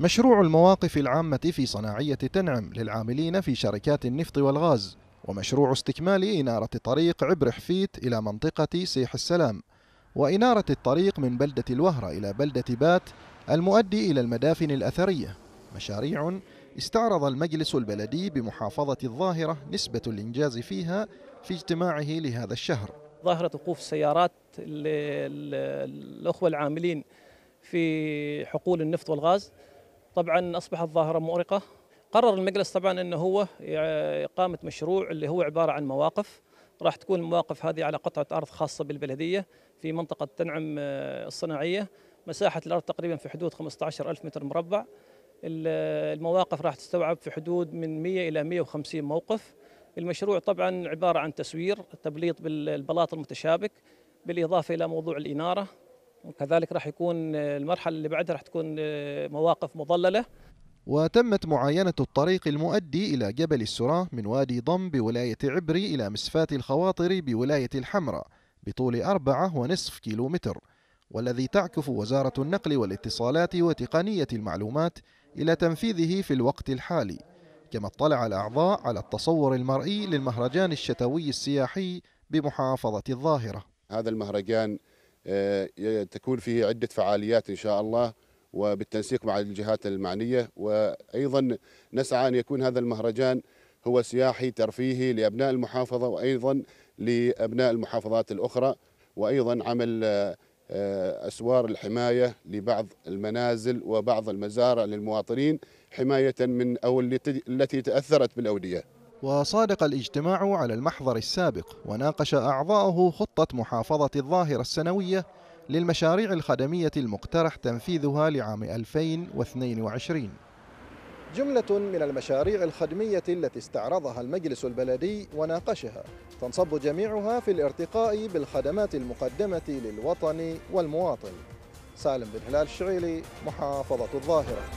مشروع المواقف العامة في صناعية تنعم للعاملين في شركات النفط والغاز ومشروع استكمال إنارة طريق عبر حفيت إلى منطقة سيح السلام وإنارة الطريق من بلدة الوهرة إلى بلدة بات المؤدي إلى المدافن الأثرية مشاريع استعرض المجلس البلدي بمحافظة الظاهرة نسبة الإنجاز فيها في اجتماعه لهذا الشهر ظاهرة وقوف السيارات للأخوة العاملين في حقول النفط والغاز طبعا أصبحت ظاهرة مؤرقة قرر المجلس طبعا أنه هو آه، إقامة مشروع اللي هو عبارة عن مواقف راح تكون المواقف هذه على قطعة أرض خاصة بالبلدية في منطقة تنعم آه، الصناعية مساحة الأرض تقريبا في حدود 15 ألف متر مربع آه، المواقف راح تستوعب في حدود من 100 إلى 150 موقف المشروع طبعا عبارة عن تسوير تبليط بالبلاط المتشابك بالإضافة إلى موضوع الإنارة وكذلك راح يكون المرحله اللي بعدها راح تكون آه، مواقف مظلله وتمت معاينة الطريق المؤدي إلى جبل السراة من وادي ضم بولاية عبري إلى مسفات الخواطر بولاية الحمراء بطول أربعة ونصف كيلومتر والذي تعكف وزارة النقل والاتصالات وتقنية المعلومات إلى تنفيذه في الوقت الحالي كما اطلع الأعضاء على التصور المرئي للمهرجان الشتوي السياحي بمحافظة الظاهرة هذا المهرجان آه، تكون فيه عدة فعاليات إن شاء الله وبالتنسيق مع الجهات المعنية وأيضا نسعى أن يكون هذا المهرجان هو سياحي ترفيهي لأبناء المحافظة وأيضا لأبناء المحافظات الأخرى وأيضا عمل آه، آه، أسوار الحماية لبعض المنازل وبعض المزارع للمواطنين حماية من أو التي تأثرت بالأودية وصادق الاجتماع على المحضر السابق وناقش أعضاؤه خطة محافظة الظاهرة السنوية للمشاريع الخدمية المقترح تنفيذها لعام 2022 جملة من المشاريع الخدمية التي استعرضها المجلس البلدي وناقشها تنصب جميعها في الارتقاء بالخدمات المقدمة للوطن والمواطن سالم بن هلال الشعيلي محافظة الظاهرة